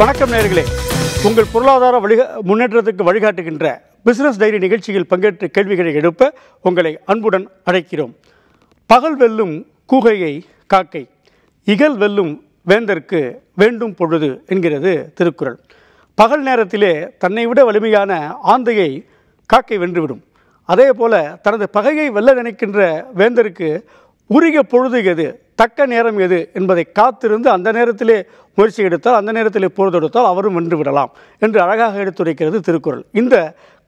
வணக்கம் நேர்களே உங்கள் பொருளாதார வழிக முன்னேற்றத்துக்கு வழிகாட்டுகின்ற பிசினஸ் டைரி நிகழ்ச்சியில் பங்கேற்று கேள்விகளை எழுப்ப உங்களை அன்புடன் அழைக்கிறோம் பகல் வெல்லும் கூகையை காக்கை இகல் வெல்லும் வேந்தற்கு வேண்டும் பொழுது என்கிறது திருக்குறள் பகல் நேரத்திலே தன்னை விட வலிமையான ஆந்தையை காக்கை வென்றுவிடும் அதே போல தனது பகையை வெல்ல நினைக்கின்ற வேந்தருக்கு உரிய பொழுது எது தக்க நேரம் எது என்பதை காத்திருந்து அந்த நேரத்திலே முயற்சி எடுத்தால் அந்த நேரத்திலே பொழுது அவரும் வென்று விடலாம் என்று அழகாக எடுத்துரைக்கிறது திருக்குறள் இந்த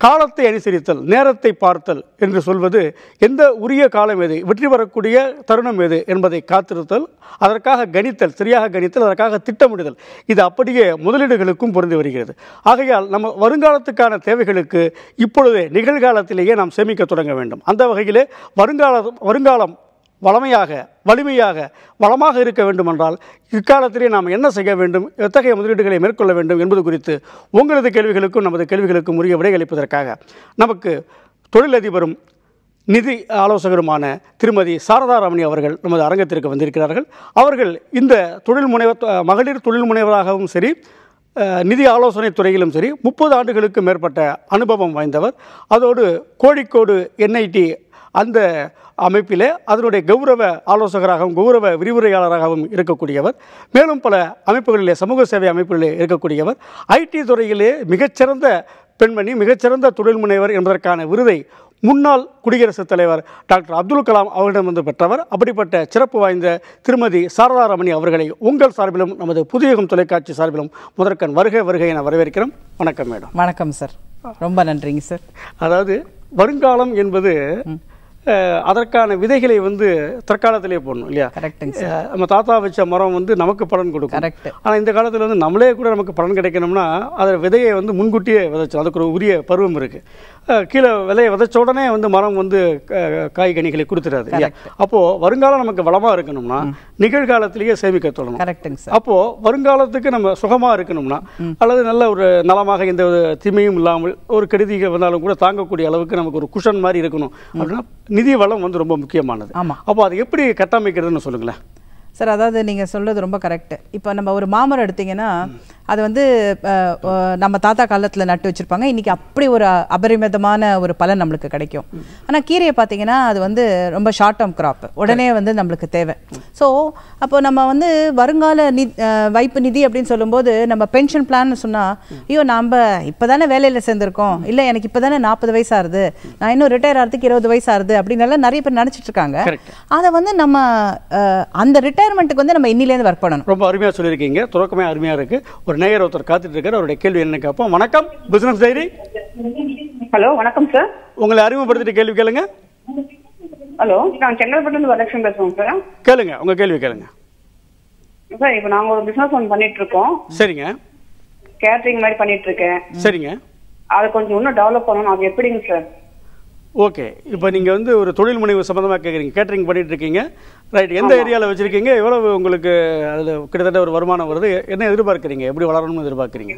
காலத்தை அனுசரித்தல் நேரத்தை பார்த்தல் என்று சொல்வது எந்த உரிய காலம் எது வெற்றி பெறக்கூடிய தருணம் எது என்பதை காத்திருத்தல் அதற்காக கணித்தல் சரியாக கணித்தல் அதற்காக திட்டமிடுதல் இது அப்படியே முதலீடுகளுக்கும் பொருந்து வருகிறது ஆகையால் நம்ம வருங்காலத்துக்கான தேவைகளுக்கு இப்பொழுதே நிகழ்காலத்திலேயே நாம் சேமிக்க தொடங்க வேண்டும் அந்த வகையிலே வருங்கால வருங்காலம் வளமையாக வலிமையாக வளமாக இருக்க வேண்டுமென்றால் இக்காலத்திலே நாம் என்ன செய்ய வேண்டும் எத்தகைய முதலீடுகளை மேற்கொள்ள வேண்டும் என்பது குறித்து உங்களது கேள்விகளுக்கும் நமது கேள்விகளுக்கும் உரிய விடையளிப்பதற்காக நமக்கு தொழிலதிபரும் நிதி ஆலோசகருமான திருமதி சாரதாராமணி அவர்கள் நமது அரங்கத்திற்கு வந்திருக்கிறார்கள் அவர்கள் இந்த தொழில் முனைவர் மகளிர் தொழில் முனைவராகவும் சரி நிதி ஆலோசனை துறையிலும் சரி முப்பது ஆண்டுகளுக்கு மேற்பட்ட அனுபவம் வாய்ந்தவர் அதோடு கோழிக்கோடு என்ஐடி அந்த அமைப்பிலே அதனுடைய கௌரவ ஆலோசகராகவும் கௌரவ விரிவுரையாளராகவும் இருக்கக்கூடியவர் மேலும் பல அமைப்புகளிலே சமூக சேவை அமைப்புகளிலே இருக்கக்கூடியவர் ஐடி துறையிலே மிகச்சிறந்த பெண்மணி மிகச்சிறந்த தொழில் முனைவர் என்பதற்கான விருதை முன்னாள் குடியரசுத் தலைவர் டாக்டர் அப்துல் கலாம் அவர்களிடமிருந்து பெற்றவர் அப்படிப்பட்ட சிறப்பு வாய்ந்த திருமதி சாரதாரமணி அவர்களை உங்கள் சார்பிலும் நமது புதியகம் தொலைக்காட்சி சார்பிலும் முதற்கண் வருகை வருகை என வரவேற்கிறோம் வணக்கம் மேடம் வணக்கம் சார் ரொம்ப நன்றிங்க சார் அதாவது வருங்காலம் என்பது அதற்கான விதைகளை வந்து தற்காலத்திலே போடணும் இல்லையா நம்ம தாத்தா வச்ச மரம் வந்து நமக்கு பலன் கொடுக்கும் கரெக்ட் ஆனால் இந்த காலத்தில் வந்து நம்மளே கூட நமக்கு பலன் கிடைக்கணும்னா அதை விதையை வந்து முன்கூட்டியே விதைச்சோம் அதுக்கு ஒரு உரிய பருவம் இருக்குது கீழே விலையை விதைச்ச உடனே வந்து மரம் வந்து காய் கனிகளை கொடுத்துடாது அப்போது வருங்காலம் நமக்கு வளமாக இருக்கணும்னா நிகழ்காலத்திலேயே சேமிக்க தொடங்கும் அப்போ அப்போது வருங்காலத்துக்கு நம்ம சுகமாக இருக்கணும்னா அல்லது நல்ல ஒரு நலமாக எந்த திமையும் இல்லாமல் ஒரு கெடுதிகள் வந்தாலும் கூட தாங்கக்கூடிய அளவுக்கு நமக்கு ஒரு குஷன் மாதிரி இருக்கணும் அப்படின்னா நிதி வளம் வந்து ரொம்ப முக்கியமானது அப்போ அதை எப்படி கட்டமைக்கிறதுன்னு சொல்லுங்களேன் சார் அதாவது நீங்கள் சொல்கிறது ரொம்ப கரெக்டு இப்போ நம்ம ஒரு மாமரம் எடுத்திங்கன்னா அது வந்து நம்ம தாத்தா காலத்தில் நட்டு வச்சுருப்பாங்க இன்றைக்கி அப்படி ஒரு அபரிமிதமான ஒரு பலன் நம்மளுக்கு கிடைக்கும் ஆனால் கீரையை பார்த்தீங்கன்னா அது வந்து ரொம்ப ஷார்ட் டேர்ம் கிராப்பு உடனே வந்து நம்மளுக்கு தேவை ஸோ அப்போ நம்ம வந்து வருங்கால நி வைப்பு நிதி அப்படின்னு சொல்லும்போது நம்ம பென்ஷன் பிளான் சொன்னால் ஐயோ நாம் இப்போ தானே வேலையில் சேர்ந்துருக்கோம் இல்லை எனக்கு இப்போ தானே நாற்பது வயசு ஆகுது நான் இன்னும் ரிட்டையர் ஆகிறதுக்கு இருபது வயசு ஆகுது அப்படின்னு நிறைய பேர் நினச்சிட்டு இருக்காங்க அதை வந்து நம்ம அந்த ரிட்டையர் ரிட்டையர்மெண்ட்டுக்கு வந்து நம்ம இன்னிலேருந்து ஒர்க் பண்ணணும் ரொம்ப அருமையாக சொல்லியிருக்கீங்க துறக்கமே அருமையாக இருக்கு ஒரு நேயர் ஒருத்தர் காத்துட்டு இருக்காரு அவருடைய கேள்வி என்ன கேட்போம் வணக்கம் பிசினஸ் டைரி ஹலோ வணக்கம் சார் உங்களை அறிமுகப்படுத்திட்டு கேள்வி கேளுங்க ஹலோ நான் செங்கல்பட்டு வரலட்சுமி பேசுறோம் சார் கேளுங்க உங்க கேள்வி கேளுங்க சார் இப்போ நாங்க ஒரு பிசினஸ் ஒன்று பண்ணிட்டு இருக்கோம் சரிங்க கேட்டரிங் மாதிரி பண்ணிட்டு இருக்கேன் சரிங்க அதை கொஞ்சம் இன்னும் டெவலப் பண்ணணும் அது எப்படிங்க சார் ஓகே இப்போ நீங்கள் வந்து ஒரு தொழில் முனைவு சம்மந்தமாக கேட்குறீங்க கேட்டரிங் பண்ணிகிட்டு இருக்கீங்க ரைட் எந்த ஏரியாவில் வச்சுருக்கீங்க எவ்வளவு உங்களுக்கு அதில் கிட்டத்தட்ட ஒரு வருமானம் வருது என்ன எதிர்பார்க்குறீங்க எப்படி வளரணும்னு எதிர்பார்க்குறீங்க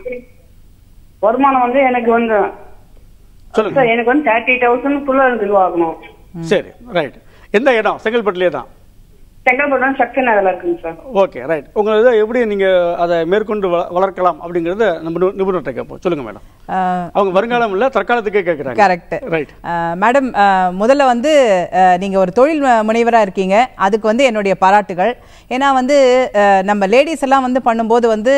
வருமானம் வந்து எனக்கு வந்து சொல்லுங்கள் எனக்கு வந்து தேர்ட்டி தௌசண்ட் ஃபுல்லாக எதிர்பார்க்கணும் சரி ரைட் எந்த இடம் செங்கல்பட்டுலேயே தான் செங்கல்பட்டு சக்தி நகரில் இருக்குங்க சார் ஓகே ரைட் உங்களை எப்படி நீங்கள் அதை மேற்கொண்டு வளர்க்கலாம் அப்படிங்கிறத நம்ம நிபுணர்கிட்ட கேட்போம் சொல்லுங்கள் மேடம் அவங்க வருங்காலம் இல்லை தற்காலத்துக்கே கேட்குறாங்க கரெக்ட் ரைட் மேடம் முதல்ல வந்து நீங்கள் ஒரு தொழில் முனைவராக இருக்கீங்க அதுக்கு வந்து என்னுடைய பாராட்டுகள் ஏன்னா வந்து நம்ம லேடிஸ் எல்லாம் வந்து பண்ணும்போது வந்து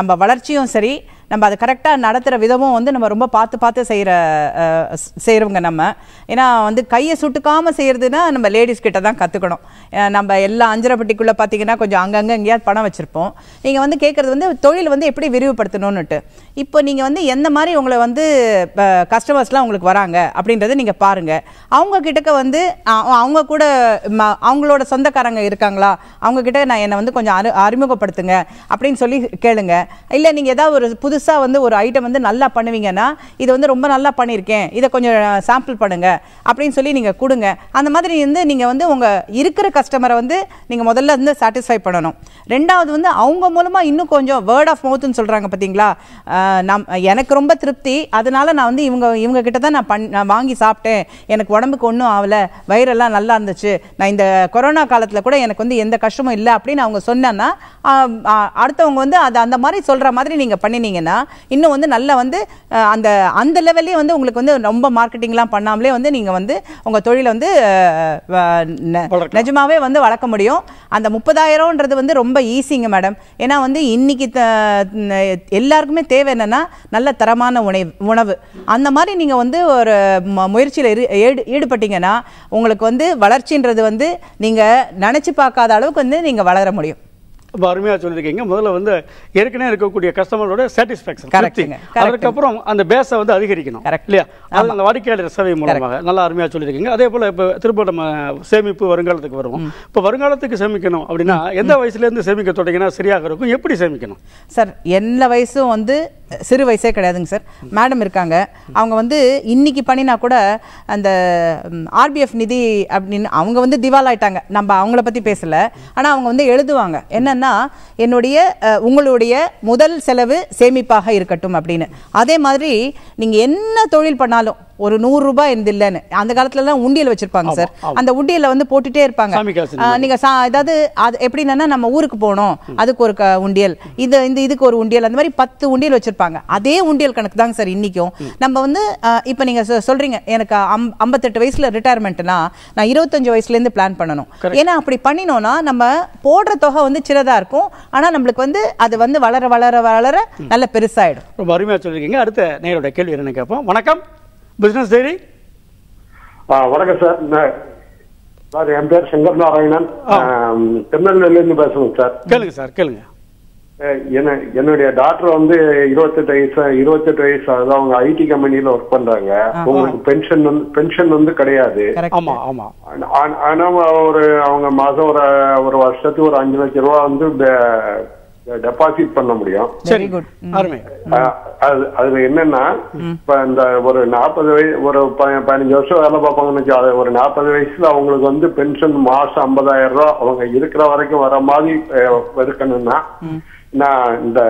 நம்ம வளர்ச்சியும் சரி நம்ம அதை கரெக்டாக நடத்துகிற விதமும் வந்து நம்ம ரொம்ப பார்த்து பார்த்து செய்கிற செய்கிறவங்க நம்ம ஏன்னா வந்து கையை சுட்டுக்காமல் செய்கிறதுனா நம்ம லேடிஸ் கிட்ட தான் கற்றுக்கணும் நம்ம எல்லா அஞ்சரைப்பட்டிக்குள்ளே பார்த்தீங்கன்னா கொஞ்சம் அங்கங்கே எங்கேயாவது பணம் வச்சுருப்போம் நீங்கள் வந்து கேட்குறது வந்து தொழில் வந்து எப்படி விரிவுபடுத்தணும்னுட்டு இப்போ நீங்கள் வந்து எந்த மாதிரி உங்களை வந்து கஸ்டமர்ஸ்லாம் உங்களுக்கு வராங்க அப்படின்றத நீங்கள் பாருங்கள் அவங்க கிட்டக்க வந்து அவங்க கூட அவங்களோட சொந்தக்காரங்க இருக்காங்களா அவங்கக்கிட்ட நான் என்னை வந்து கொஞ்சம் அறிமுகப்படுத்துங்க அப்படின்னு சொல்லி கேளுங்க இல்லை நீங்கள் ஏதாவது ஒரு புதுசு புதுசாக வந்து ஒரு ஐட்டம் வந்து நல்லா பண்ணுவீங்கன்னா இது வந்து ரொம்ப நல்லா பண்ணியிருக்கேன் இதை கொஞ்சம் சாம்பிள் பண்ணுங்கள் அப்படின்னு சொல்லி நீங்கள் கொடுங்க அந்த மாதிரி வந்து நீங்கள் வந்து உங்கள் இருக்கிற கஸ்டமரை வந்து நீங்கள் முதல்ல வந்து சாட்டிஸ்ஃபை பண்ணணும் ரெண்டாவது வந்து அவங்க மூலமாக இன்னும் கொஞ்சம் வேர்ட் ஆஃப் மவுத்துன்னு சொல்கிறாங்க பார்த்தீங்களா நம் எனக்கு ரொம்ப திருப்தி அதனால் நான் வந்து இவங்க இவங்க கிட்ட தான் நான் பண் நான் வாங்கி சாப்பிட்டேன் எனக்கு உடம்புக்கு ஒன்றும் ஆகலை வயிறெல்லாம் நல்லா இருந்துச்சு நான் இந்த கொரோனா காலத்தில் கூட எனக்கு வந்து எந்த கஷ்டமும் இல்லை அப்படின்னு அவங்க சொன்னேன்னா அடுத்தவங்க வந்து அது அந்த மாதிரி சொல்கிற மாதிரி நீங்கள் பண்ணினீங்கன்னா இன்னும் வந்து நல்லா வந்து அந்த அந்த லெவல்லே வந்து உங்களுக்கு வந்து ரொம்ப மார்க்கெட்டிங்லாம் பண்ணாமலே வந்து நீங்கள் வந்து உங்கள் தொழிலை வந்து நிஜமாகவே வந்து வளர்க்க முடியும் அந்த முப்பதாயிரம்ன்றது வந்து ரொம்ப ஈஸிங்க மேடம் ஏன்னா வந்து இன்றைக்கி த எல்லாருக்குமே தேவை என்னென்னா நல்ல தரமான உணவு உணவு அந்த மாதிரி நீங்கள் வந்து ஒரு முயற்சியில் ஈடுபட்டீங்கன்னா உங்களுக்கு வந்து வளர்ச்சின்றது வந்து நீங்கள் நினச்சி பார்க்காத அளவுக்கு வந்து நீங்கள் வளர முடியும் ரொம்ப அருமையாக சொல்லியிருக்கீங்க முதல்ல வந்து ஏற்கனவே இருக்கக்கூடிய கஸ்டமரோட சாட்டிஸ்ஃபேக்ஷன் அதுக்கப்புறம் அந்த பேஸை வந்து அதிகரிக்கணும் இல்லையா அது அந்த வாடிக்கையாளர் சேவை மூலமாக நல்லா அருமையாக சொல்லியிருக்கீங்க அதே போல் இப்போ திரும்ப நம்ம சேமிப்பு வருங்காலத்துக்கு வருவோம் இப்போ வருங்காலத்துக்கு சேமிக்கணும் அப்படின்னா எந்த வயசுலேருந்து சேமிக்க தொடங்கினா சரியாக இருக்கும் எப்படி சேமிக்கணும் சார் எல்லா வயசும் வந்து சிறு வயசே கிடையாதுங்க சார் மேடம் இருக்காங்க அவங்க வந்து இன்னைக்கு பண்ணினா கூட அந்த ஆர்பிஎஃப் நிதி அப்படின்னு அவங்க வந்து திவால் ஆயிட்டாங்க நம்ம அவங்கள பற்றி பேசலை ஆனால் அவங்க வந்து எழுதுவாங்க என்னென்ன என்னன்னா என்னுடைய உங்களுடைய முதல் செலவு சேமிப்பாக இருக்கட்டும் அப்படின்னு அதே மாதிரி நீங்கள் என்ன தொழில் பண்ணாலும் ஒரு நூறு ரூபாய் இருந்து இல்லைன்னு அந்த காலத்துலலாம் உண்டியல் வச்சிருப்பாங்க சார் அந்த உண்டியல வந்து போட்டுட்டே இருப்பாங்க நீங்க சா அது எப்படின்னா நம்ம ஊருக்கு போனோம் அதுக்கு ஒரு உண்டியல் இது இந்த இதுக்கு ஒரு உண்டியல் அந்த மாதிரி பத்து உண்டியல் வச்சிருப்பாங்க அதே உண்டியல் கணக்கு தாங்க சார் இன்னைக்கும் நம்ம வந்து இப்போ நீங்க சொல்றீங்க எனக்கு அம் ஐம்பத்தெட்டு வயசுல ரிட்டையர்மெண்ட்னா நான் இருபத்தஞ்சு வயசுல இருந்து பிளான் பண்ணணும் ஏன்னா அப்படி பண்ணினோம்னா நம்ம போடுற தொகை வந்து சிறதா இருக்கும் ஆனா நம்மளுக்கு வந்து அது வந்து வளர வளர வளர நல்ல பெருசாயிடும் ரொம்ப அடுத்த நேரோட கேள்வி என்ன கேட்போம் வணக்கம் பிசினஸ் டைரி வணக்கம் சார் சார் என் பேர் சங்கர் நாராயணன் திருநெல்வேலியிலிருந்து பேசுறேன் சார் கேளுங்க சார் கேளுங்க என்ன என்னுடைய டாக்டர் வந்து இருபத்தெட்டு வயசு இருபத்தெட்டு வயசு அதாவது அவங்க ஐடி கம்பெனியில ஒர்க் பண்றாங்க உங்களுக்கு பென்ஷன் வந்து பென்ஷன் வந்து கிடையாது ஆனா ஒரு அவங்க மாசம் ஒரு ஒரு வருஷத்துக்கு ஒரு அஞ்சு லட்சம் ரூபா வந்து டெபாசிட் பண்ண முடியும் சரி குட் அருமை அதுல என்னன்னா இப்ப இந்த ஒரு நாற்பது வயசு ஒரு பதினஞ்சு வருஷம் வேலை பார்ப்பாங்கன்னு அது ஒரு நாற்பது வயசுல அவங்களுக்கு வந்து பென்ஷன் மாசம் ஐம்பதாயிரம் ரூபாய் அவங்க இருக்கிற வரைக்கும் வர மாதிரி இருக்கணும்னா நான் இந்த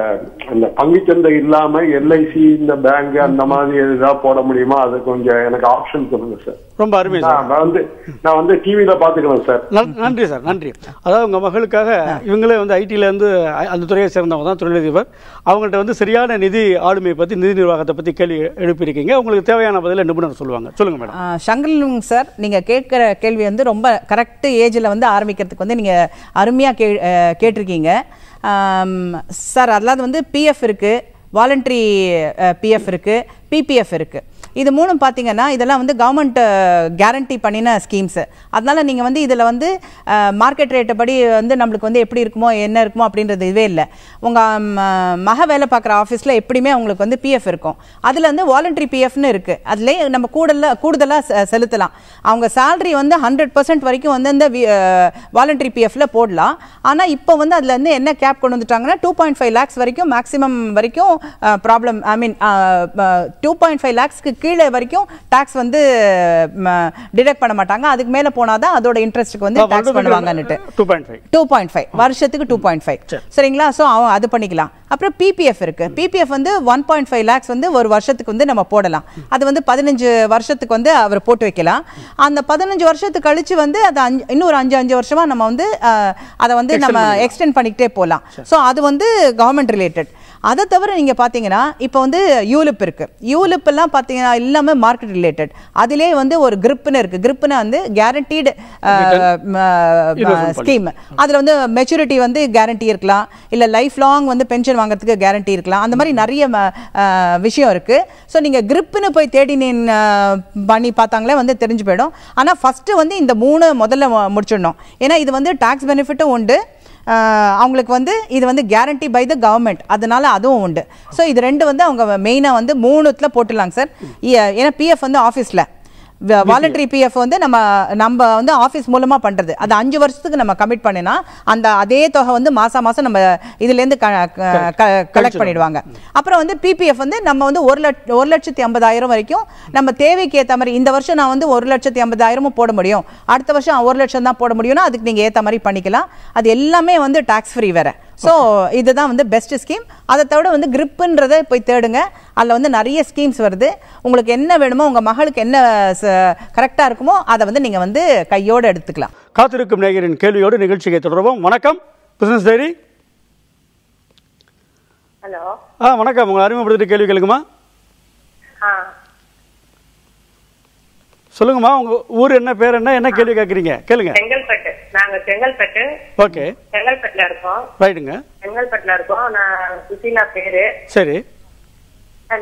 இந்த பங்குச்சந்தை இல்லாம எல்ஐசி இந்த பேங்க் அந்த மாதிரி இதா போட முடியுமா அது கொஞ்சம் எனக்கு ஆப்ஷன் சொல்லுங்க சார் ரொம்ப அருமை சார் நான் வந்து நான் வந்து டிவியில பாத்துக்கிறேன் சார் நன்றி சார் நன்றி அதாவது உங்க மகளுக்காக இவங்களே வந்து ஐடில இருந்து அந்த துறையை சேர்ந்தவங்க தான் தொழிலதிபர் அவங்கள்ட்ட வந்து சரியான நிதி ஆளுமையை பத்தி நிதி நிர்வாகத்தை பத்தி கேள்வி எழுப்பியிருக்கீங்க உங்களுக்கு தேவையான பதில நிபுணர் சொல்லுவாங்க சொல்லுங்க மேடம் சங்கலிங் சார் நீங்க கேட்கிற கேள்வி வந்து ரொம்ப கரெக்ட் ஏஜ்ல வந்து ஆரம்பிக்கிறதுக்கு வந்து நீங்க அருமையா கே கேட்டிருக்கீங்க சார் அதெல்லாம் வந்து பிஎஃப் இருக்குது வாலண்ட்ரி பிஎஃப் இருக்குது பிபிஎஃப் இருக்குது இது மூணும் பார்த்தீங்கன்னா இதெல்லாம் வந்து கவர்மெண்ட் கேரண்டி பண்ணின ஸ்கீம்ஸு அதனால் நீங்கள் வந்து இதில் வந்து மார்க்கெட் ரேட்டை படி வந்து நம்மளுக்கு வந்து எப்படி இருக்குமோ என்ன இருக்குமோ அப்படின்றது இதுவே இல்லை உங்கள் மக வேலை பார்க்குற ஆஃபீஸில் எப்படியுமே அவங்களுக்கு வந்து பிஎஃப் இருக்கும் அதில் வந்து வாலண்ட்ரி பிஎஃப்னு இருக்குது அதுலேயே நம்ம கூடல கூடுதலாக செலுத்தலாம் அவங்க சேல்ரி வந்து ஹண்ட்ரட் பர்சன்ட் வரைக்கும் வந்து இந்த வாலண்ட்ரி பிஎஃப்ல போடலாம் ஆனால் இப்போ வந்து அதில் வந்து என்ன கேப் கொண்டு வந்துட்டாங்கன்னா டூ பாயிண்ட் ஃபைவ் லேக்ஸ் வரைக்கும் மேக்ஸிமம் வரைக்கும் problem I mean two point five லேக்ஸ்க்கு கீழே வரைக்கும் டாக்ஸ் வந்து டிடெக்ட் பண்ண மாட்டாங்க அதுக்கு மேலே போனாதான் தான் அதோட இன்ட்ரெஸ்ட்க்கு வந்து டாக்ஸ் பண்ணுவாங்கன்னுட்டு டூ பாயிண்ட் ஃபைவ் வருஷத்துக்கு டூ பாயிண்ட் ஃபைவ் சரிங்களா ஸோ அவன் அது பண்ணிக்கலாம் அப்புறம் பிபிஎஃப் இருக்கு பிபிஎஃப் வந்து ஒன் பாயிண்ட் ஃபைவ் லேக்ஸ் வந்து ஒரு வருஷத்துக்கு வந்து நம்ம போடலாம் அது வந்து பதினஞ்சு வருஷத்துக்கு வந்து அவர் போட்டு வைக்கலாம் அந்த பதினஞ்சு வருஷத்துக்கு கழிச்சு வந்து அது அஞ்சு இன்னொரு அஞ்சு அஞ்சு வருஷமா நம்ம வந்து அதை வந்து நம்ம எக்ஸ்டெண்ட் பண்ணிக்கிட்டே போகலாம் ஸோ அது வந்து கவர்மெண்ட் ரிலேட்டட் அதை தவிர நீங்கள் பார்த்தீங்கன்னா இப்போ வந்து யூலிப் இருக்குது யூலிப்பெல்லாம் பார்த்தீங்கன்னா எல்லாமே மார்க்கெட் ரிலேட்டட் அதிலே வந்து ஒரு கிரிப்னு இருக்குது கிரிப்புனா வந்து கேரண்டீடு ஸ்கீம் அதில் வந்து மெச்சூரிட்டி வந்து கேரண்டி இருக்கலாம் இல்லை லைஃப் லாங் வந்து பென்ஷன் வாங்குறதுக்கு கேரண்டி இருக்கலாம் அந்த மாதிரி நிறைய விஷயம் இருக்குது ஸோ நீங்கள் கிரிப்னு போய் தேடி பண்ணி பார்த்தாங்களே வந்து தெரிஞ்சு போயிடும் ஆனால் ஃபஸ்ட்டு வந்து இந்த மூணு முதல்ல முடிச்சிடணும் ஏன்னா இது வந்து டேக்ஸ் பெனிஃபிட்டும் உண்டு அவங்களுக்கு வந்து இது வந்து கேரண்டி பை த கவர்மெண்ட் அதனால அதுவும் உண்டு ஸோ இது ரெண்டு வந்து அவங்க மெயினாக வந்து மூணுத்தில் போட்டுடலாங்க சார் ஏன்னா பிஎஃப் வந்து ஆஃபீஸில் வாலண்டரி பிஎஃப் வந்து நம்ம நம்ம வந்து ஆஃபீஸ் மூலமாக பண்ணுறது அது அஞ்சு வருஷத்துக்கு நம்ம கமிட் பண்ணினா அந்த அதே தொகை வந்து மாதம் மாதம் நம்ம இதுலேருந்து கலெக்ட் பண்ணிடுவாங்க அப்புறம் வந்து பிபிஎஃப் வந்து நம்ம வந்து ஒரு லட்ச ஒரு லட்சத்தி ஐம்பதாயிரம் வரைக்கும் நம்ம தேவைக்கு ஏற்ற மாதிரி இந்த வருஷம் நான் வந்து ஒரு லட்சத்தி ஐம்பதாயிரமும் போட முடியும் அடுத்த வருஷம் ஒரு லட்சம் தான் போட முடியும்னா அதுக்கு நீங்கள் ஏற்ற மாதிரி பண்ணிக்கலாம் அது எல்லாமே வந்து டேக்ஸ் ஃப்ரீ வேறு ஸோ இதுதான் வந்து பெஸ்ட் ஸ்கீம் அதை தவிர வந்து கிரிப்புன்றதை போய் தேடுங்க அதில் வந்து நிறைய ஸ்கீம்ஸ் வருது உங்களுக்கு என்ன வேணுமோ உங்கள் மகளுக்கு என்ன கரெக்டாக இருக்குமோ அதை வந்து நீங்கள் வந்து கையோடு எடுத்துக்கலாம் காத்திருக்கும் நேயரின் கேள்வியோடு நிகழ்ச்சியை தொடர்வோம் வணக்கம் பிசினஸ் டைரி ஹலோ ஆ வணக்கம் உங்களை அறிமுகப்படுத்திட்டு கேள்வி கேளுங்கம்மா சொல்லுங்கம்மா உங்கள் ஊர் என்ன பேர் என்ன என்ன கேள்வி கேட்குறீங்க கேளுங்க செங்கல்பட்டு நாங்க செங்கல்பட்டு ஓகே செங்கல்பட்டுல இருக்கோம் ரைட்டுங்க செங்கல்பட்டுல இருக்கோம் நான் சுசீலா பேரு சரி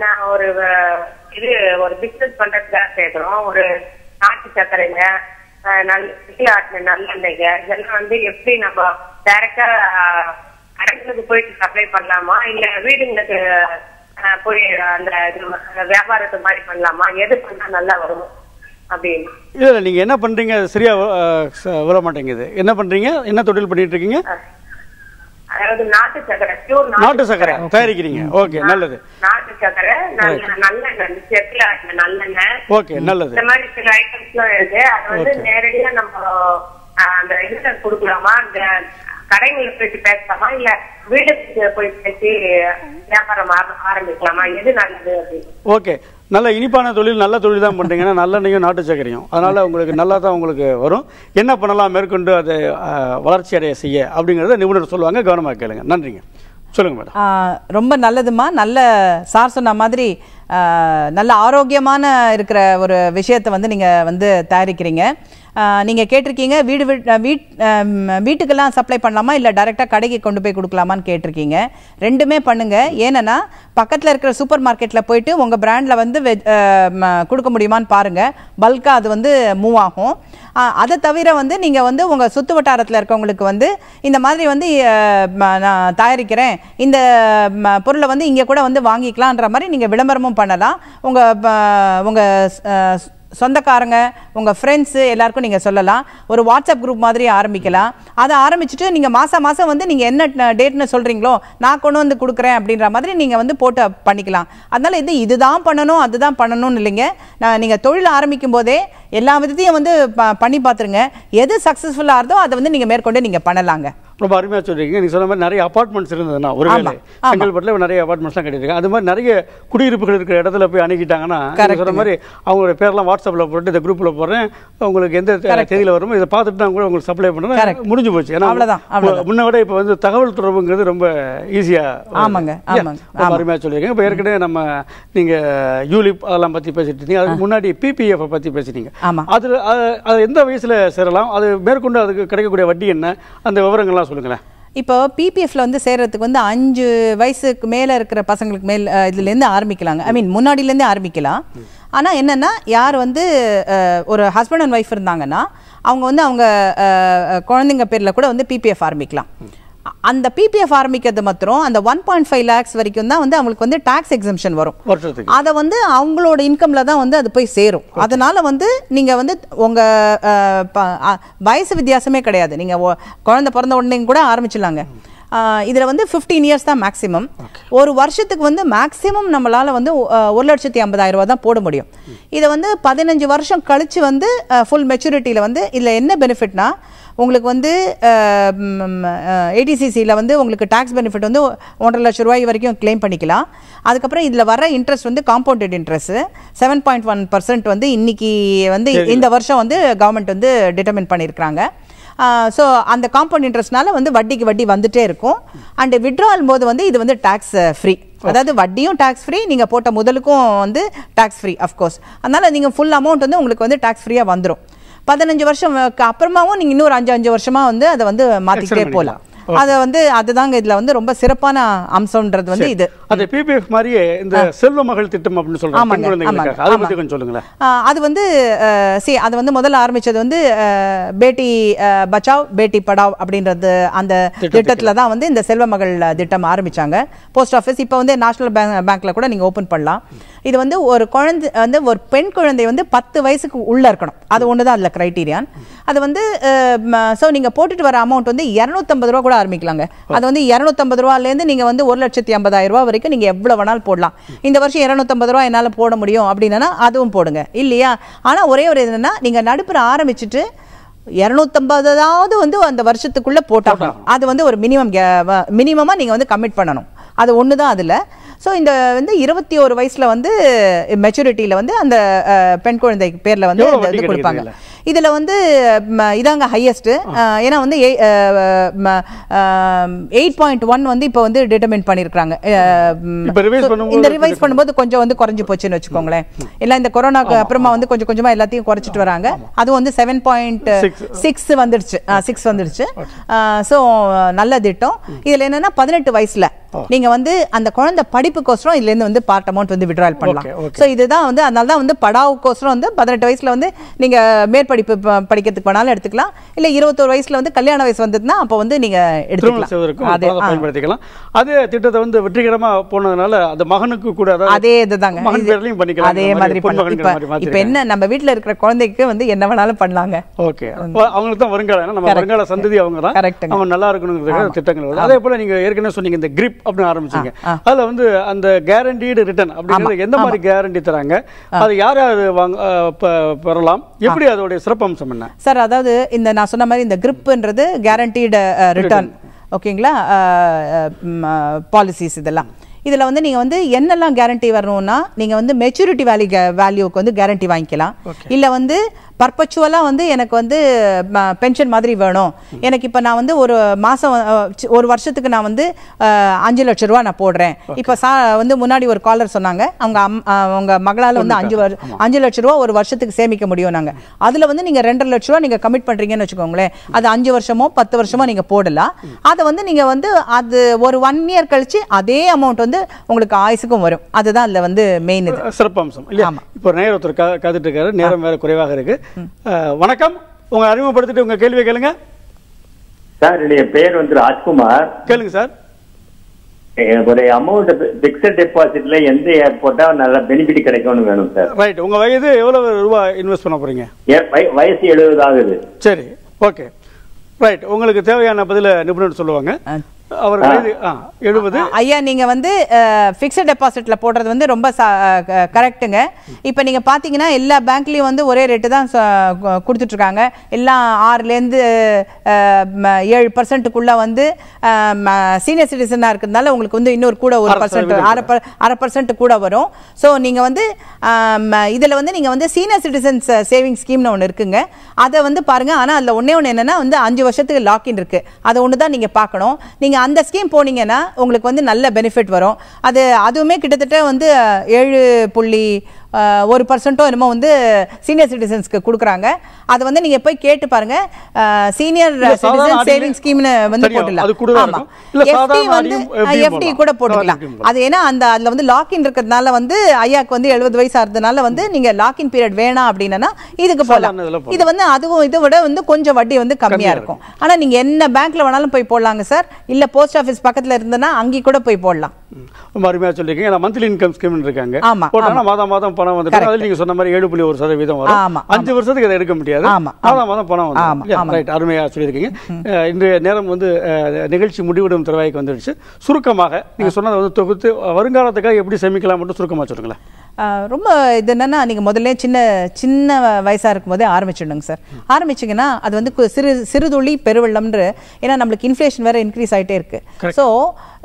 நான் ஒரு இது ஒரு பிசினஸ் பண்றதுக்காக கேட்கிறோம் ஒரு நாட்டு சர்க்கரைங்க நல்ல ஆட்டின நல்லெண்ணெய்ங்க இதெல்லாம் வந்து எப்படி நம்ம டைரக்டா கடைகளுக்கு போயிட்டு சப்ளை பண்ணலாமா இல்ல வீடுங்களுக்கு போய் அந்த வியாபாரத்து மாதிரி பண்ணலாமா எது பண்ணா நல்லா வரும் அப்படின்னு இல்லை நீங்கள் என்ன பண்ணுறீங்க சரியா விட மாட்டேங்குது என்ன பண்ணுறீங்க என்ன தொழில் பண்ணிட்டு இருக்கீங்க நாட்டு சக்கரை தயாரிக்கிறீங்க ஓகே நல்லது நாட்டு சக்கரை நல்லெண்ணெய் செக்கில் நல்லெண்ணெய் ஓகே நல்லது இந்த மாதிரி சில ஐட்டம்ஸ்லாம் இருக்கு அது வந்து நேரடியா நம்ம அந்த இதுல குடுக்கலாமா அந்த கடைகளில் போயிட்டு பேசலாமா இல்ல வீடு போய் பேசி வியாபாரம் ஆரம்பிக்கலாமா எது நல்லது அப்படின்னு ஓகே நல்ல இனிப்பான தொழில் நல்ல தொழில் தான் பண்ணுறீங்கன்னா நல்லெண்ணையும் நாட்டு சக்கரையும் அதனால் உங்களுக்கு நல்லா தான் உங்களுக்கு வரும் என்ன பண்ணலாம் மேற்கொண்டு அதை வளர்ச்சி அடைய செய்ய அப்படிங்கிறத நிபுணர் சொல்லுவாங்க கவனமாக கேளுங்க நன்றிங்க சொல்லுங்கள் மேடம் ரொம்ப நல்லதுமா நல்ல சார் சொன்ன மாதிரி நல்ல ஆரோக்கியமான இருக்கிற ஒரு விஷயத்தை வந்து நீங்கள் வந்து தயாரிக்கிறீங்க நீங்கள் கேட்டிருக்கீங்க வீடு வீட் வீட்டுக்கெல்லாம் சப்ளை பண்ணலாமா இல்லை டைரெக்டாக கடைக்கு கொண்டு போய் கொடுக்கலாமான்னு கேட்டிருக்கீங்க ரெண்டுமே பண்ணுங்கள் ஏன்னா பக்கத்தில் இருக்கிற சூப்பர் மார்க்கெட்டில் போயிட்டு உங்கள் பிராண்டில் வந்து கொடுக்க முடியுமான்னு பாருங்கள் பல்காக அது வந்து மூவ் ஆகும் அதை தவிர வந்து நீங்கள் வந்து உங்கள் சுற்று வட்டாரத்தில் இருக்கவங்களுக்கு வந்து இந்த மாதிரி வந்து நான் தயாரிக்கிறேன் இந்த பொருளை வந்து இங்கே கூட வந்து வாங்கிக்கலான்ற மாதிரி நீங்கள் விளம்பரமும் பண்ணலாம் உங்கள் உங்கள் சொந்தக்காரங்க உங்கள் ஃப்ரெண்ட்ஸு எல்லாருக்கும் நீங்கள் சொல்லலாம் ஒரு வாட்ஸ்அப் குரூப் மாதிரி ஆரம்பிக்கலாம் அதை ஆரம்பிச்சுட்டு நீங்கள் மாதம் மாதம் வந்து நீங்கள் என்ன டேட்னு சொல்கிறீங்களோ நான் கொண்டு வந்து கொடுக்குறேன் அப்படின்ற மாதிரி நீங்கள் வந்து போட்டு பண்ணிக்கலாம் அதனால் இது இதுதான் பண்ணணும் அதுதான் பண்ணணும்னு இல்லைங்க நான் நீங்கள் தொழில் ஆரம்பிக்கும் போதே எல்லா விதத்தையும் வந்து பண்ணி பார்த்துருங்க எது சக்ஸஸ்ஃபுல்லாக இருந்தோ அதை வந்து நீங்கள் மேற்கொண்டு நீங்கள் பண்ணலாங்க ரொம்ப அருமையாக சொல்லியிருக்கீங்க நீங்கள் சொன்ன மாதிரி நிறைய அப்பார்ட்மெண்ட்ஸ் இருந்ததுன்னா ஒரு செங்கல்பட்டில் நிறைய அப்பார்ட்மெண்ட்ஸ்லாம் கட்டியிருக்காங்க அது மாதிரி நிறைய குடியிருப்புகள் இருக்கிற இடத்துல போய் அணுகிட்டாங்கன்னா சொல்கிற மாதிரி அவங்களோட பேர்லாம் வாட்ஸ்அப்பில் போட்டு இந்த குரூப்பில் போடுறேன் உங்களுக்கு எந்த தேதியில் வருமோ இதை பார்த்துட்டு நான் கூட உங்களுக்கு சப்ளை பண்ணுறேன் முடிஞ்சு போச்சு ஏன்னா முன்ன விட இப்போ வந்து தகவல் தொடர்புங்கிறது ரொம்ப ஈஸியாக ஆமாங்க ரொம்ப அருமையாக சொல்லியிருக்கேன் இப்போ ஏற்கனவே நம்ம நீங்கள் யூலிப் அதெல்லாம் பற்றி பேசிட்டு இருந்தீங்க அதுக்கு முன்னாடி பிபிஎஃப் பற்றி பேசிட்டீங்க அதில் அது எந்த வயசில் சேரலாம் அது மேற்கொண்டு அதுக்கு கிடைக்கக்கூடிய வட்டி என்ன அந்த விவரங்கள்லாம் சொல்லுங்களேன் இப்போ பிபிஎஃப்ல வந்து சேர்றதுக்கு வந்து அஞ்சு வயசுக்கு மேல இருக்கிற பசங்களுக்கு மேல் இதுல இருந்து ஆரம்பிக்கலாங்க ஐ மீன் முன்னாடியிலேருந்தே ஆரம்பிக்கலாம் ஆனா என்னன்னா யார் வந்து ஒரு ஹஸ்பண்ட் அண்ட் ஒய்ஃப் இருந்தாங்கன்னா அவங்க வந்து அவங்க குழந்தைங்க பேரில் கூட வந்து பிபிஎஃப் ஆரம்பிக்கலாம் அந்த பிபிஎஃப் ஆரம்பிக்கிறது மாத்திரம் அந்த ஒன் பாயிண்ட் ஃபைவ் லேக்ஸ் வரைக்கும் தான் வந்து அவங்களுக்கு வந்து டாக்ஸ் எக்ஸம்ஷன் வரும் அதை வந்து அவங்களோட இன்கம்ல தான் வந்து அது போய் சேரும் அதனால வந்து நீங்கள் வந்து உங்கள் வயசு வித்தியாசமே கிடையாது நீங்கள் குழந்தை பிறந்த உடனே கூட ஆரம்பிச்சிடலாங்க இதில் வந்து ஃபிஃப்டீன் இயர்ஸ் தான் மேக்ஸிமம் ஒரு வருஷத்துக்கு வந்து மேக்ஸிமம் நம்மளால் வந்து ஒரு லட்சத்தி ஐம்பதாயிரம் ரூபா தான் போட முடியும் இதை வந்து பதினஞ்சு வருஷம் கழித்து வந்து ஃபுல் மெச்சூரிட்டியில் வந்து இதில் என்ன பெனிஃபிட்னா உங்களுக்கு வந்து ஏடிசிசியில் வந்து உங்களுக்கு டேக்ஸ் பெனிஃபிட் வந்து ஒன்றரை லட்ச ரூபாய் வரைக்கும் கிளைம் பண்ணிக்கலாம் அதுக்கப்புறம் இதில் வர இன்ட்ரெஸ்ட் வந்து compounded interest seven point one percent வந்து இன்றைக்கி வந்து இந்த வருஷம் வந்து கவர்மெண்ட் வந்து டிட்டர்மின் பண்ணியிருக்கிறாங்க ஸோ அந்த காம்பவுண்ட் இன்ட்ரெஸ்ட்னால வந்து வட்டிக்கு வட்டி வந்துட்டே இருக்கும் அண்டு விட்ரால் போது வந்து இது வந்து டேக்ஸ் ஃப்ரீ அதாவது வட்டியும் டேக்ஸ் ஃப்ரீ நீங்கள் போட்ட முதலுக்கும் வந்து டேக்ஸ் ஃப்ரீ அஃப்கோர்ஸ் அதனால் நீங்கள் ஃபுல் அமௌண்ட் வந்து உங்களுக்கு வந்து டேக்ஸ் ஃப்ரீயாக வந்துடும் பதினஞ்சு வருஷம் அப்புறமாவும் நீங்க இன்னொரு அஞ்சு அஞ்சு வருஷமா வந்து அதை வந்து மாத்திக்கிட்டே போகலாம் அதை வந்து அதுதாங்க இதில் வந்து ரொம்ப சிறப்பான அம்சம்ன்றது வந்து இது அது பிபிஎஃப் மாதிரியே இந்த செல்வ மகள் திட்டம் அப்படின்னு சொல்லுங்களேன் அது வந்து சி அது வந்து முதல்ல ஆரம்பிச்சது வந்து பேட்டி பச்சாவ் பேட்டி படாவ் அப்படின்றது அந்த திட்டத்தில் தான் வந்து இந்த செல்வ மகள் திட்டம் ஆரம்பித்தாங்க போஸ்ட் ஆஃபீஸ் இப்போ வந்து நேஷனல் பேங்க் பேங்க்கில் கூட நீங்கள் ஓப்பன் பண்ணலாம் இது வந்து ஒரு குழந்தை வந்து ஒரு பெண் குழந்தை வந்து பத்து வயசுக்கு உள்ளே இருக்கணும் அது ஒன்று தான் அதில் க்ரைட்டீரியான் அது வந்து ஸோ நீங்கள் போட்டுட்டு வர அமௌண்ட் வந்து இரநூத்தம்பது ரூபா கூட ஆரம்பிக்கலாங்க அது வந்து இரநூத்தம்பது ரூபாலேருந்து நீங்கள் வந்து ஒரு லட்சத்தி ஐம்பதாயிரம் ரூபா வரைக்கும் நீங்கள் எவ்வளோ வேணாலும் போடலாம் இந்த வருஷம் இரநூத்தம்பது ரூபா என்னால் போட முடியும் அப்படின்னா அதுவும் போடுங்க இல்லையா ஆனால் ஒரே ஒரு என்னென்னா நீங்கள் நடுப்புற ஆரம்பிச்சுட்டு இரநூத்தம்பதாவது வந்து அந்த வருஷத்துக்குள்ளே போட்டாகணும் அது வந்து ஒரு மினிமம் மினிமமாக நீங்கள் வந்து கமிட் பண்ணணும் அது ஒன்று தான் அதில் ஸோ இந்த வந்து இருபத்தி ஒரு வயசில் வந்து மெச்சூரிட்டியில் வந்து அந்த பெண் குழந்தை பேரில் வந்து கொடுப்பாங்க இதில் வந்து இதாங்க ஹையஸ்ட்டு ஏன்னா வந்து எயிட் பாயிண்ட் ஒன் வந்து இப்போ வந்து டிட்டர்மின் பண்ணியிருக்கிறாங்க இந்த ரிவைஸ் பண்ணும்போது கொஞ்சம் வந்து குறைஞ்சி போச்சுன்னு வச்சுக்கோங்களேன் எல்லாம் இந்த கொரோனாக்கு அப்புறமா வந்து கொஞ்சம் கொஞ்சமாக எல்லாத்தையும் குறைச்சிட்டு வராங்க அதுவும் வந்து செவன் பாயிண்ட் சிக்ஸ் வந்துடுச்சு சிக்ஸ் வந்துடுச்சு ஸோ நல்ல திட்டம் இதில் என்னென்னா பதினெட்டு வயசில் நீங்க வந்து அந்த குழந்தை படிப்புக்கோசரம் இதுல இருந்து வந்து பார்ட் அமௌண்ட் வந்து விட்ரால் பண்ணலாம் ஸோ இதுதான் வந்து அதனால தான் வந்து படாவுக்கோசரம் வந்து பதினெட்டு வயசுல வந்து நீங்க மேற்படிப்பு படிக்கிறதுக்கு போனாலும் எடுத்துக்கலாம் இல்ல இருபத்தோரு வயசுல வந்து கல்யாண வயசு வந்ததுன்னா அப்போ வந்து நீங்க எடுத்துக்கலாம் பயன்படுத்திக்கலாம் அதே திட்டத்தை வந்து வெற்றிகரமா போனதுனால அந்த மகனுக்கு கூட அதே இதுதாங்க பண்ணிக்கலாம் அதே மாதிரி இப்போ என்ன நம்ம வீட்டுல இருக்கிற குழந்தைக்கு வந்து என்ன வேணாலும் பண்ணலாங்க ஓகே அவங்களுக்கு தான் வருங்கால நம்ம வருங்கால சந்ததி அவங்க தான் அவங்க நல்லா இருக்கணுங்கிறது திட்டங்கள் அதே போல நீங்க ஏற்கனவே சொன்னீங்க இந்த கிரிப் அப்படின்னு ஆரம்பிச்சிங்க அதில் வந்து அந்த கேரண்டீடு ரிட்டர்ன் அப்படிங்கிறது எந்த மாதிரி கேரண்டி தராங்க அது யார் யார் பெறலாம் எப்படி அதோடைய சிறப்பம்சம் என்ன சார் அதாவது இந்த நான் சொன்ன மாதிரி இந்த கிரிப்புன்றது கேரண்டீடு ரிட்டர்ன் ஓகேங்களா பாலிசிஸ் இதெல்லாம் இதில் வந்து நீங்கள் வந்து என்னெல்லாம் கேரண்டி வரணும்னா நீங்கள் வந்து மெச்சூரிட்டி வேல்யூ வேல்யூவுக்கு வந்து கேரண்டி வாங்கிக்கலாம் இல்லை வந்து பர்பச்சுவலாக வந்து எனக்கு வந்து பென்ஷன் மாதிரி வேணும் எனக்கு இப்போ நான் வந்து ஒரு மாதம் ஒரு வருஷத்துக்கு நான் வந்து அஞ்சு லட்ச ரூபா நான் போடுறேன் இப்போ சா வந்து முன்னாடி ஒரு காலர் சொன்னாங்க அவங்க அம் அவங்க மகளால் வந்து அஞ்சு அஞ்சு லட்ச ரூபா ஒரு வருஷத்துக்கு சேமிக்க முடியும் நாங்கள் அதில் வந்து நீங்கள் ரெண்டரை லட்ச ரூபா நீங்கள் கமிட் பண்ணுறீங்கன்னு வச்சுக்கோங்களேன் அது அஞ்சு வருஷமோ பத்து வருஷமோ நீங்கள் போடலாம் அதை வந்து நீங்கள் வந்து அது ஒரு ஒன் இயர் கழித்து அதே அமௌண்ட் வந்து வந்து உங்களுக்கு ஆயுசுக்கும் வரும் அதுதான் அதில் வந்து மெயின் இது சிறப்பம்சம் இல்லையா இப்போ நேரம் ஒருத்தர் காத்துட்டு இருக்காரு நேரம் வேற குறைவாக இருக்கு வணக்கம் உங்க அறிமுகப்படுத்திட்டு உங்க கேள்வி கேளுங்க சார் என்னுடைய பேர் வந்து ராஜ்குமார் கேளுங்க சார் என்னுடைய அமௌண்ட் பிக்சட் டெபாசிட்ல எந்த ஏர்போர்ட்டா நல்ல பெனிஃபிட் கிடைக்கும்னு வேணும் சார் ரைட் உங்க வயது எவ்வளவு ரூபாய் இன்வெஸ்ட் பண்ண போறீங்க வயசு எழுபது ஆகுது சரி ஓகே ரைட் உங்களுக்கு தேவையான பதில நிபுணர் சொல்லுவாங்க ஐயா நீங்க வந்து ஃபிக்ஸட் டெபாசிட்ல போடுறது வந்து ரொம்ப கரெக்டுங்க இப்போ நீங்க பாத்தீங்கன்னா எல்லா பேங்க்லயும் வந்து ஒரே ரேட்டு தான் கொடுத்துட்டு இருக்காங்க எல்லாம் ஆறுல இருந்து ஏழு பர்சன்ட்டுக்குள்ள வந்து சீனியர் சிட்டிசனா இருக்கிறதுனால உங்களுக்கு வந்து இன்னொரு கூட ஒரு பர்சன்ட் அரை அரை பர்சன்ட் கூட வரும் ஸோ நீங்கள் வந்து இதுல வந்து நீங்கள் வந்து சீனியர் சிட்டிசன்ஸ் சேவிங் ஸ்கீம்னு ஒன்று இருக்குங்க அதை வந்து பாருங்க ஆனால் அதில் ஒன்னே ஒன்று என்னன்னா வந்து அஞ்சு வருஷத்துக்கு லாக்இன் இருக்கு அதை ஒன்று தான் நீங்கள் பார்க்கணும் நீங்க நீங்கள் அந்த ஸ்கீம் போனீங்கன்னா உங்களுக்கு வந்து நல்ல பெனிஃபிட் வரும் அது அதுவுமே கிட்டத்தட்ட வந்து ஏழு புள்ளி ஒரு பர்சன்ட்டோ என்னமோ வந்து சீனியர் சிட்டிசன்ஸ்க்கு கொடுக்குறாங்க அதை வந்து நீங்கள் போய் கேட்டு பாருங்க சீனியர் சிட்டிசன் சேவிங் ஸ்கீம்னு வந்து போட்டுடலாம் ஆமாம் எஃப்டி வந்து எஃப்டி கூட போட்டுக்கலாம் அது ஏன்னா அந்த அதில் வந்து லாக்இன் இருக்கிறதுனால வந்து ஐயாக்கு வந்து எழுபது வயசு ஆகிறதுனால வந்து நீங்கள் லாக்இன் பீரியட் வேணாம் அப்படின்னா இதுக்கு போகலாம் இது வந்து அதுவும் இதை விட வந்து கொஞ்சம் வட்டி வந்து கம்மியாக இருக்கும் ஆனால் நீங்கள் என்ன பேங்க்கில் வேணாலும் போய் போடலாங்க சார் இல்லை போஸ்ட் ஆஃபீஸ் பக்கத்தில் இருந்ததுன்னா அங்கேயும் கூட போய் போடலாம் அருமையாக சொல்லியிருக்கீங்க மந்த்லி இன்கம் ஸ்கீம் இருக்காங்க ஆமாம் மாதம் மாதம் பணம் வந்து அதில் நீங்க சொன்ன மாதிரி ஏழு புள்ளி ஒரு சதவீதம் வரும் அஞ்சு வருஷத்துக்கு அதை எடுக்க முடியாது ஆறாம் பணம் வந்து ரைட் அருமையாக சொல்லியிருக்கீங்க இன்றைய நேரம் வந்து நிகழ்ச்சி முடிவிடும் தருவாய்க்கு வந்துருச்சு சுருக்கமாக நீங்க சொன்னதை வந்து தொகுத்து வருங்காலத்துக்காக எப்படி சேமிக்கலாம் மட்டும் சுருக்கமாக சொல்லுங்களேன் ரொம்ப இது என்னென்னா நீங்கள் முதல்ல சின்ன சின்ன வயசாக இருக்கும் போதே ஆரம்பிச்சிடணுங்க சார் ஆரம்பிச்சிங்கன்னா அது வந்து சிறு சிறுதுளி பெருவெள்ளம்ன்ற ஏன்னா நம்மளுக்கு இன்ஃப்ளேஷன் வேறு இன்க்ரீஸ் ஆகிட்டே இருக்குது ஸோ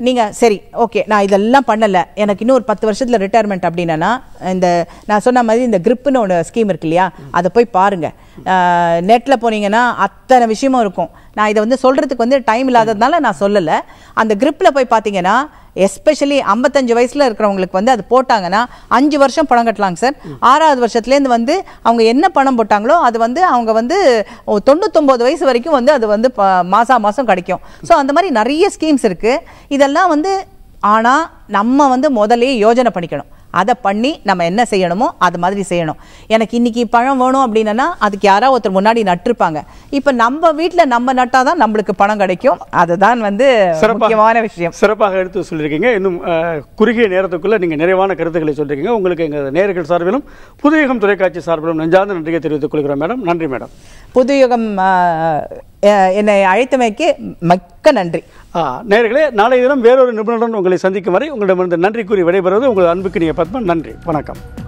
நீங்கள் சரி ஓகே நான் இதெல்லாம் பண்ணலை எனக்கு இன்னும் ஒரு பத்து வருஷத்தில் ரிட்டையர்மெண்ட் அப்படின்னா இந்த நான் சொன்ன மாதிரி இந்த கிரிப்புன்னு ஒன்று ஸ்கீம் இருக்கு இல்லையா அதை போய் பாருங்கள் நெட்டில் போனீங்கன்னா அத்தனை விஷயமும் இருக்கும் நான் இதை வந்து சொல்கிறதுக்கு வந்து டைம் இல்லாததுனால நான் சொல்லலை அந்த கிரிப்பில் போய் பார்த்தீங்கன்னா எஸ்பெஷலி ஐம்பத்தஞ்சு வயசில் இருக்கிறவங்களுக்கு வந்து அது போட்டாங்கன்னா அஞ்சு வருஷம் பணம் கட்டலாங்க சார் ஆறாவது வருஷத்துலேருந்து வந்து அவங்க என்ன பணம் போட்டாங்களோ அது வந்து அவங்க வந்து தொண்ணூத்தொம்பது வயசு வரைக்கும் வந்து அது வந்து மாதம் மாதம் கிடைக்கும் ஸோ அந்த மாதிரி நிறைய ஸ்கீம்ஸ் இருக்குது இதெல்லாம் வந்து ஆனால் நம்ம வந்து முதலே யோஜனை பண்ணிக்கணும் அதை பண்ணி நம்ம என்ன செய்யணுமோ அது மாதிரி செய்யணும் எனக்கு இன்றைக்கி பழம் வேணும் அப்படின்னா அதுக்கு யாராவது ஒருத்தர் முன்னாடி நட்டிருப்பாங்க இப்போ நம்ம வீட்டில் நம்ம நட்டால் தான் நம்மளுக்கு பணம் கிடைக்கும் அதுதான் வந்து முக்கியமான விஷயம் சிறப்பாக எடுத்து சொல்லியிருக்கீங்க இன்னும் குறுகிய நேரத்துக்குள்ளே நீங்கள் நிறைவான கருத்துக்களை சொல்லியிருக்கீங்க உங்களுக்கு எங்கள் நேர்கள் சார்பிலும் புதுயுகம் தொலைக்காட்சி சார்பிலும் நெஞ்சார்ந்த நன்றியை தெரிவித்துக் கொள்கிறோம் மேடம் நன்றி மேடம் புதுயுகம் என்னை அழைத்தமைக்கு மிக்க நன்றி நேர்களே நாளைய தினம் வேறொரு நிபுணருடன் உங்களை சந்திக்கும் வரை உங்களிடமிருந்து நன்றி கூறி விடைபெறுவது உங்கள் அன்புக்கு நீங்கள் பத்மன் நன்றி வணக்கம்